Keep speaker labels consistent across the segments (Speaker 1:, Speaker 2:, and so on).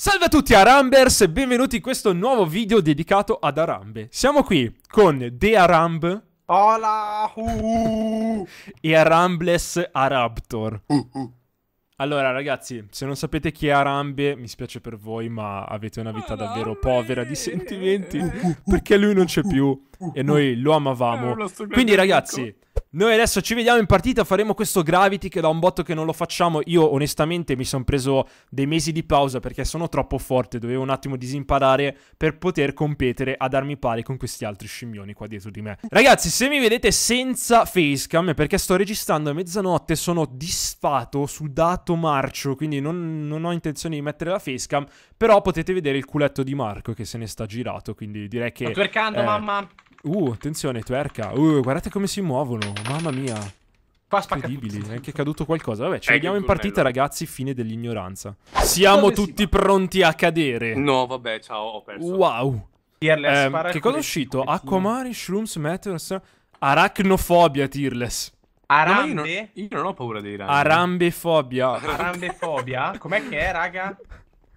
Speaker 1: Salve a tutti Arambers e benvenuti in questo nuovo video dedicato ad Arambe. Siamo qui con The Aramb Hola, uh, e Arambles Araptor. Uh, uh. Allora ragazzi, se non sapete chi è Arambe, mi spiace per voi, ma avete una vita davvero povera di sentimenti perché lui non c'è più e noi lo amavamo. Eh, Quindi ragazzi... Noi adesso ci vediamo in partita, faremo questo Gravity che da un botto che non lo facciamo. Io onestamente mi sono preso dei mesi di pausa perché sono troppo forte, dovevo un attimo disimparare per poter competere ad armi pari con questi altri scimmioni qua dietro di me. Ragazzi, se mi vedete senza facecam è perché sto registrando a mezzanotte, sono disfato, sudato, marcio, quindi non, non ho intenzione di mettere la facecam, però potete vedere il culetto di Marco che se ne sta girato, quindi direi che... Sto cercando, eh... mamma! Uh, attenzione, twerca. Uh, guardate come si muovono. Mamma mia. Qua Incredibili, è anche caduto qualcosa. Vabbè, ci eh, vediamo in partita, ragazzi. Fine dell'ignoranza. Siamo tutti si pronti a cadere. No, vabbè, ciao, ho perso. Wow. Eh, che cosa è uscito? Aquamari, Shrooms, Matters, Arachnofobia, Tearless. Arambe? No, io, non, io, non, ho paura dei ragni. Arambefobia. Arambefobia? Com'è che è, raga?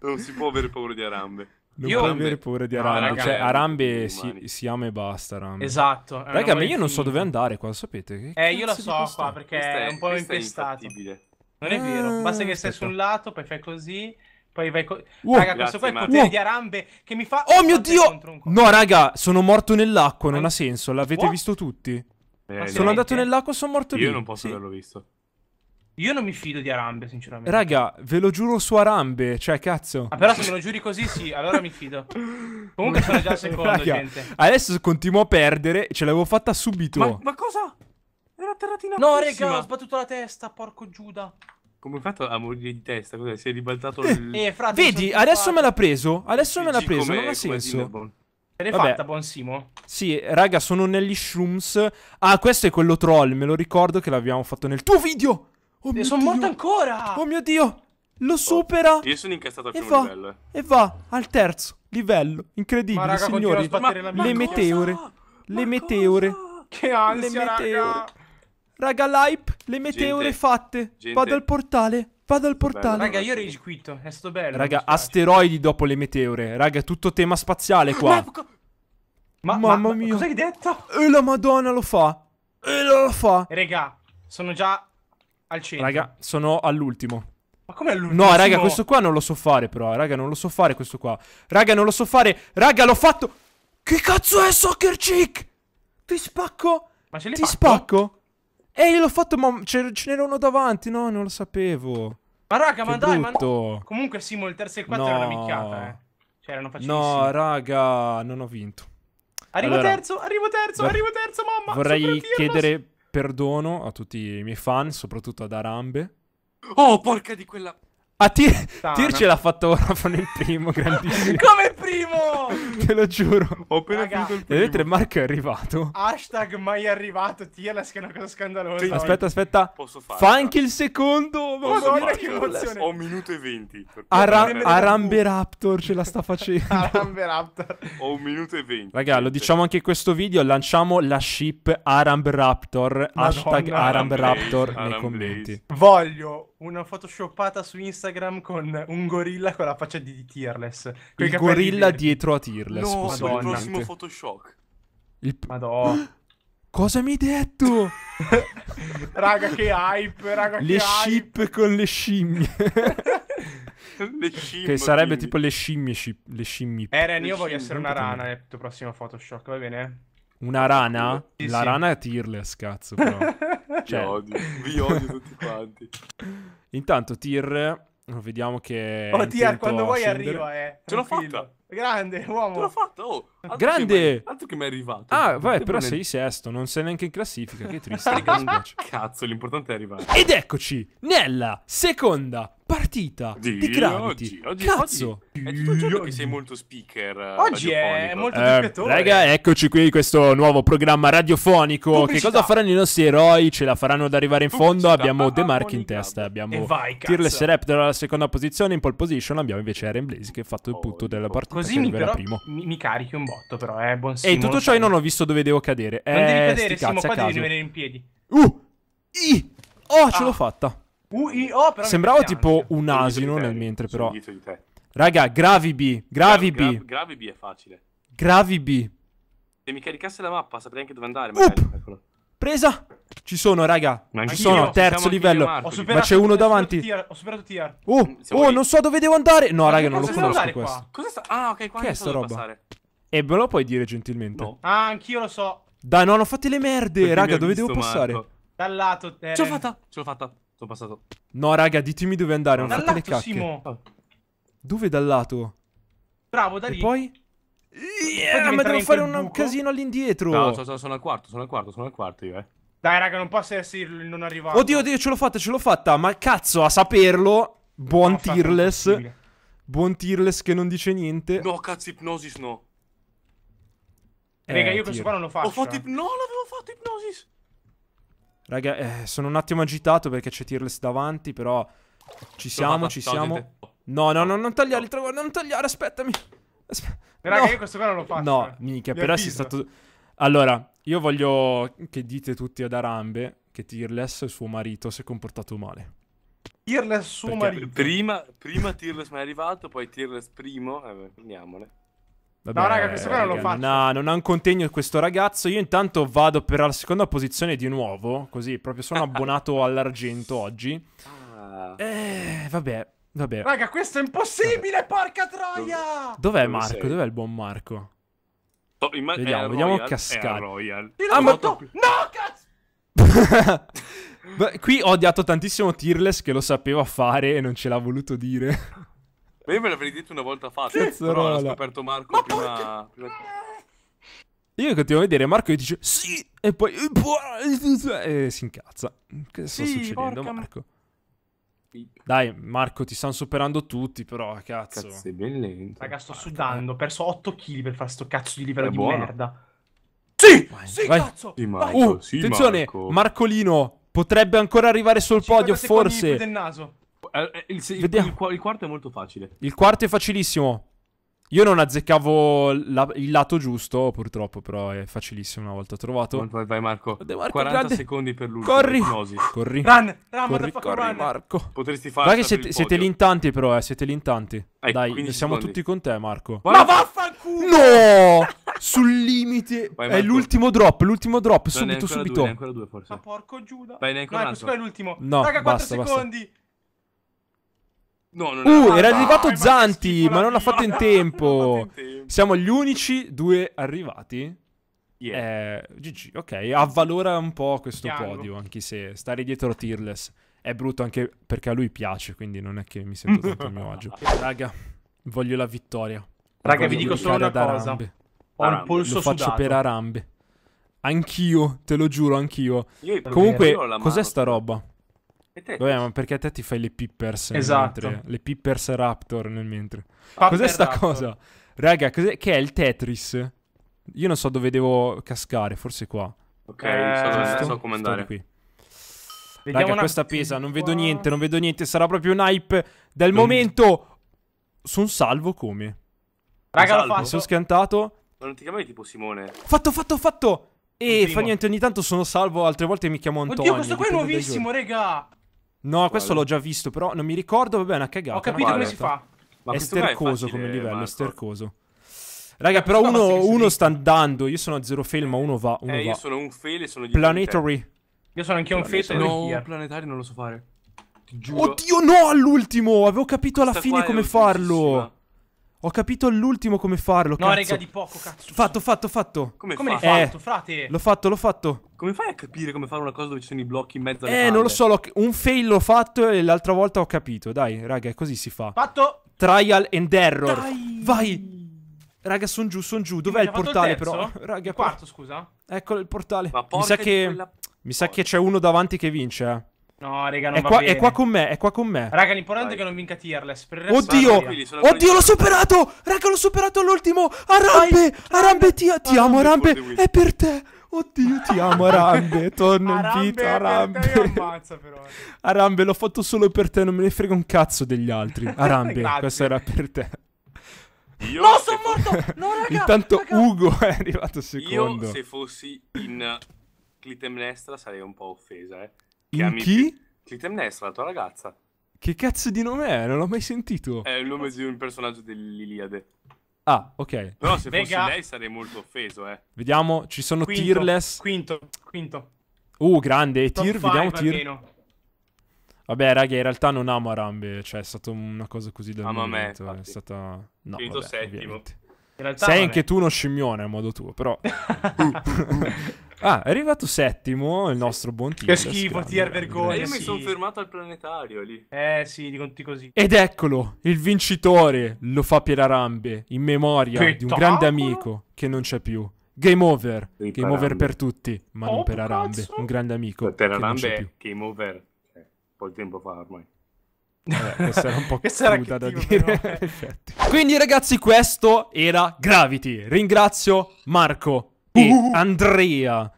Speaker 1: Non si può avere paura di arambe. Non io... puoi avere paura di Arambe. No, cioè, eh, Arambe si, si, ama e basta. Arambe. Esatto. Raga, ma io non so dove andare qua, sapete? Che eh, io la so qua perché è, è, un po' impestato. È non è vero. Ah, basta che stai sul lato, poi fai così. Poi vai co- wow, raga, questo qua è il potere wow. di Arambe che mi fa. Oh mio dio! No, raga, sono morto nell'acqua. Non ha senso. L'avete What? visto tutti? Eh, sono andato nell'acqua, sono morto io lì. Io non posso sì. averlo visto. Io non mi fido di Arambe, sinceramente. Raga, ve lo giuro su Arambe, cioè cazzo. Ah, però se me lo giuri così, sì, allora mi fido. Comunque sono già al secondo, Raga, gente. Adesso continuo a perdere, ce l'avevo fatta subito. Ma, ma cosa? Era terratina No, raga, ho sbattuto la testa, porco Giuda. Come hai fatto a morire di testa? Cos'è? Si è ribaltato eh, il... Eh, frate, Vedi, adesso me l'ha preso. Adesso me l'ha preso, non ha senso. Te l'hai fatta, buon Simo? Sì, raga, sono negli shrooms. Ah, questo è quello troll, me lo ricordo che l'abbiamo fatto nel tuo video! Oh ne sono morto ancora! Oh mio Dio! Lo supera! Oh, io sono incastrato al e primo va, livello. Eh. E va al terzo livello. Incredibile, ma raga, signori. Ma, le ma meteore. Cosa? Le ma meteore. Che ansia, le meteore. raga. Raga, l'hype. Le meteore gente, fatte. Gente. Vado al portale. Vado al portale. raga, io rage quitto. È stato bello. Raga, asteroidi dopo le meteore. Raga, tutto tema spaziale qua. Ma, Mamma mia. Cosa hai detto? E la madonna lo fa. E lo fa. Raga, sono già al centro. Raga, sono all'ultimo. Ma come all'ultimo? No, raga, questo qua non lo so fare, però. Eh. Raga, non lo so fare questo qua. Raga, non lo so fare. Raga, l'ho fatto. Che cazzo è Soccer Chick? Ti spacco. Ma ce l'hai Ti fatto? spacco. Ehi, l'ho fatto, ma ce, n'era uno davanti. No, non lo sapevo. Ma raga, che ma dai, brutto. ma... Comunque, Simo, il terzo e il quarto no. era una minchiata, eh. Cioè, erano facilissimi. No, raga, non ho vinto.
Speaker 2: Arrivo allora, terzo, arrivo terzo, arrivo terzo, mamma. Vorrei chiedere
Speaker 1: perdono a tutti i miei fan, soprattutto ad Arambe. Oh, porca di quella... A Tir- Tirce l'ha fatto Orafano il primo, grandissimo. Come primo? primo! Te lo giuro. Ho appena Raga, finito il primo. Vedete, Marco è arrivato. Hashtag mai arrivato. Tierless che è una cosa scandalosa. Sì, aspetta, aspetta. Posso fare. Fa anche il secondo. Madonna, che emozione. Ho minuto e venti. Aram Aramberaptor ce la sta facendo. Aramberaptor. Ho un minuto e venti. Raga, lo diciamo anche in questo video. Lanciamo la ship Aramberaptor. Hashtag Aramberaptor Aram nei commenti. Voglio una photoshoppata su Instagram con un gorilla con la faccia di Tierless. il gorilla quella dietro a Tirless. No, il prossimo Photoshop. Il... Madonna. Cosa mi hai detto? raga, che hype, raga, le ship con le scimmie. le scimmie. Che sarebbe tipo le scimmie, ship, le scimmie. Eren, eh, io voglio essere una rana nel tuo prossimo Photoshop, va bene? Una rana? Sì, la sì. rana è Tirless, cazzo, però. cioè... Vi odio, vi odio tutti quanti. Intanto Tir Vediamo che. Oh, quando vuoi arriva, eh. Ce l'ho fatta. Grande, uomo. Ce l'ho fatta, oh. Altro Grande! Che altro che mi è arrivato. Ah, vabbè, però bene. sei sesto, non sei neanche in classifica, che triste. che Cazzo, l'importante è arrivare. Ed eccoci nella seconda partita Dio, di Gravity. Oggi, oggi, Cazzo! Oggi è tutto il giorno che sei molto speaker eh, Oggi è molto eh, Raga, eccoci qui in questo nuovo programma radiofonico. Pubblicità. Che cosa faranno i nostri eroi? Ce la faranno ad arrivare in Pubblicità. fondo. Abbiamo ah, The Mark in testa, abbiamo Tirless Raptor alla seconda posizione, in pole position abbiamo invece Aaron Blaze che ha fatto il punto oh, della partita Così mi, però, primo. Mi, mi carichi un botto però, eh, buon E tutto ciò io non ho visto dove devo cadere. Non eh, devi cadere, Simo, qua devi rimanere in piedi. Uh! I! Oh, ah. ce l'ho ah. fatta. UIO però Sembrava tipo cioè. un asino nel mentre però. Raga, gravi B, gravi B. gravi B è facile. Gravi Se mi caricasse la mappa saprei anche dove andare Presa! Ci sono, raga. ci sono, terzo livello. ma c'è uno davanti. ho superato tier. Oh, oh non so dove devo andare. No, raga, non lo conosco questo. Cosa sta? Ah, ok, qua che è sta roba? E me lo puoi dire gentilmente. Ah, anch'io lo so. Dai, no, hanno fate le merde, raga, dove devo passare? Dal lato, te. Ce l'ho fatta. Ce l'ho fatta. Sono passato. No, raga, ditemi dove andare. Non dal fate lato, le cacche. Simo. Ah. Dove dal lato? Bravo, da lì. E poi? Yeah, ma devo fare un casino all'indietro. No, sono, sono, al quarto, sono al quarto, sono al quarto io, eh. Dai, raga, non posso essere non arrivato. Oddio, oddio, ce l'ho fatta, ce l'ho fatta. Ma cazzo, a saperlo. Buon Tearless. Buon Tearless che non dice niente. No, cazzo, Ipnosis no.
Speaker 2: Eh, raga, io eh, questo qua non lo faccio. Ho fatto eh.
Speaker 1: No, l'avevo fatto Ipnosis. Raga, eh, sono un attimo agitato perché c'è Tirless davanti, però... Ci siamo, ci siamo. No, no, no, non tagliare il traguardo, non tagliare, aspettami. Aspetta. Raga, no. io questo qua non lo faccio. No, eh. mica, però avviso. sei stato... Allora, io voglio che dite tutti ad Arambe che Tirless, suo marito, si è comportato male. Tirless, suo perché marito? Prima, prima Tirless mi è arrivato, poi Tirless primo, Vabbè, eh, prendiamole. Vabbè, no, raga, questo qua non lo faccio. No, non ha un contegno questo ragazzo. Io intanto vado per la seconda posizione di nuovo. Così, proprio sono abbonato all'argento oggi. Ah. Eh, vabbè, vabbè. Raga, questo è impossibile, vabbè. porca troia! Dov'è Dove Marco? Sei? Dov'è il buon Marco?
Speaker 2: Oh, vediamo, vediamo Royal, cascare. Royal. Ah, ma tu... No, cazzo!
Speaker 1: Beh, qui ho odiato tantissimo Tirless che lo sapeva fare e non ce l'ha voluto dire. Ma io ve l'avrei detto una volta fatta. Però l'ha scoperto Marco Ma prima... prima... Io continuo a vedere Marco e dice sì e poi e si incazza. Che sta sì, succedendo porca... Marco? Dai Marco ti stanno superando tutti però eh, cazzo. Cazzo è ben lento. Raga sto sudando, ho perso 8 kg per fare sto cazzo di livello è di buono. merda. Sì, vai, sì vai. cazzo. Sì, Marco, uh, sì, attenzione, Marco. Marcolino potrebbe ancora arrivare sul podio forse. Del naso. Eh, eh, il, il, il, il, quarto è molto facile. Il quarto è facilissimo. Io non azzeccavo la, il lato giusto, purtroppo, però è facilissimo una volta trovato. Vai, vai Marco. Marco 40 grande. secondi per l'ultimo. Corri. Corri. Corri. Run, run, corri, corri run. Marco. Potresti fare... Guarda che siete, siete lì in tanti, però, eh, siete lì in tanti. Ecco, Dai, siamo tutti con te, Marco. Guarda. Ma vaffanculo! No! Sul limite. Vai, è l'ultimo drop, l'ultimo drop, subito, subito. Due, ne ancora due, forse. Ma porco Giuda. Vai, ne ancora Marco, un altro. l'ultimo. No, Raga, 4 basta, secondi. Basta. No, non uh, era arrivato dai, Zanti, ma, non l'ha fatto in tempo. Siamo gli unici due arrivati. Yeah. Eh, GG, ok, avvalora un po' questo Chiaro. podio, anche se stare dietro Tirless è brutto anche perché a lui piace, quindi non è che mi sento tanto a mio agio. Raga, voglio la vittoria. Raga, vi dico solo una cosa. Arambe. Ho il polso Lo sudato. faccio per Arambe. Anch'io, te lo giuro, anch'io. Comunque, cos'è sta roba? Vabbè, ma perché a te ti fai le pippers? Esatto. Mentre, le pippers Raptor nel mentre. Papper cos'è sta Raptor. cosa? Raga, che è il Tetris? Io non so dove devo cascare, forse qua. Ok, eh, so, so come andare. qui. Vediamo Raga, questa pesa, non vedo niente, non vedo niente. Sarà proprio un hype del mm. momento. Sono salvo come?
Speaker 2: Raga, salvo. fatto. Mi Sono
Speaker 1: schiantato. Ma non ti chiamavi tipo Simone? Fatto, fatto, fatto! E fa niente, ogni tanto sono salvo, altre volte mi chiamo Antonio. Oddio, questo qua è nuovissimo, raga! No, Quale? questo l'ho già visto, però non mi ricordo. Vabbè, una cagata. Ho capito come si fa. Ma è stercoso è come livello, Marco. è stercoso. Raga, però uno, uno sta andando. Io sono a zero fail, ma uno va. Uno eh, va. io sono un fail e sono di Planetary. Planetary. Io sono anche un fail. No, via. non lo so fare. Ti giuro. Oddio, no, all'ultimo. Avevo capito Questa alla fine come farlo. Ho capito all'ultimo come farlo, no, cazzo. raga, di poco, cazzo. Fatto, fatto, fatto. Come, come fatto? fatto, eh, frate? L'ho fatto, l'ho fatto. Come fai a capire come fare una cosa dove ci sono i blocchi in mezzo alle Eh, palle? non lo so, un fail l'ho fatto e l'altra volta ho capito. Dai, raga, così si fa. Fatto! Trial and error. Dai. Vai! Raga, sono giù, sono giù. Dov'è il portale, il però? Raga, il quarto, scusa. Eccolo il portale. Ma mi sa che... Quella... Mi sa che c'è uno davanti che vince, eh. No, raga, non è va qua, bene. È qua con me, è qua con me. Raga, l'importante Vai. è che non vinca Tierless. Oddio, tranquilli, oddio, l'ho superato! Raga, l'ho superato all'ultimo! Arambe, Arambe, ti, ti amo, Arambe, è per te! Oddio, ti amo, Arambe. Torna in vita, Arambe. Arambe, l'ho fatto solo per te, non me ne frega un cazzo degli altri. Arambe, questo era per te. Io no, sono morto! No, raga, Intanto raga. Ugo è arrivato secondo. Io, se fossi in Clitemnestra, sarei un po' offesa, eh. In Chiami chi? Clitemnestra, la tua ragazza. Che cazzo di nome è? Non l'ho mai sentito. È il nome di un personaggio dell'Iliade. Ah, ok. Però se Vega. fosse lei sarei molto offeso, eh. Vediamo, ci sono quinto, Tearless. Quinto, quinto. Uh, grande. Top Tyr, vediamo Tyr. Vabbè, raga, in realtà non amo Arambe, cioè è stata una cosa così da Ama momento. Me, eh, è stata... No, Finito vabbè, settimo. Ovviamente realtà, Sei vabbè. anche tu uno scimmione a modo tuo, però... Uh. ah, è arrivato settimo il nostro buon Tier. Che schifo, Tier vergogna. Io sì. mi sono fermato al planetario lì. Eh sì, di conti così. Ed eccolo, il vincitore, lo fa Pierarambe, in memoria Pittacolo? di un grande amico che non c'è più. Game over, game over per tutti, ma oh, non per Arambe, cazzo? un grande amico. Per Arambe game over, un po' di tempo fa ormai. Vabbè, questa era un po' cruda da dire. Però, Quindi ragazzi questo era Gravity. Ringrazio Marco e uh -huh. Andrea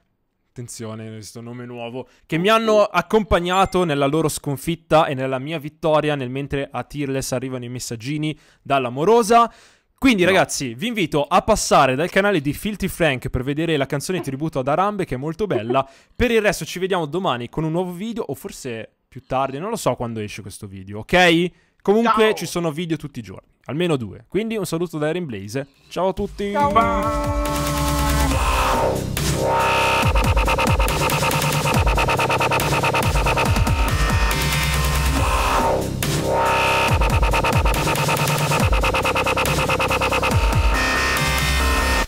Speaker 1: attenzione, questo nome nuovo, che mi hanno uh-huh. accompagnato nella loro sconfitta e nella mia vittoria nel mentre a Tearless arrivano i messaggini dall'amorosa. Quindi no. ragazzi, vi invito a passare dal canale di Filthy Frank per vedere la canzone tributo ad Arambe che è molto bella. Per il resto ci vediamo domani con un nuovo video o forse più tardi, non lo so quando esce questo video, ok? Comunque ciao. ci sono video tutti i giorni, almeno due. Quindi un saluto da Erin Blaze. Ciao a tutti. Ciao. Bye.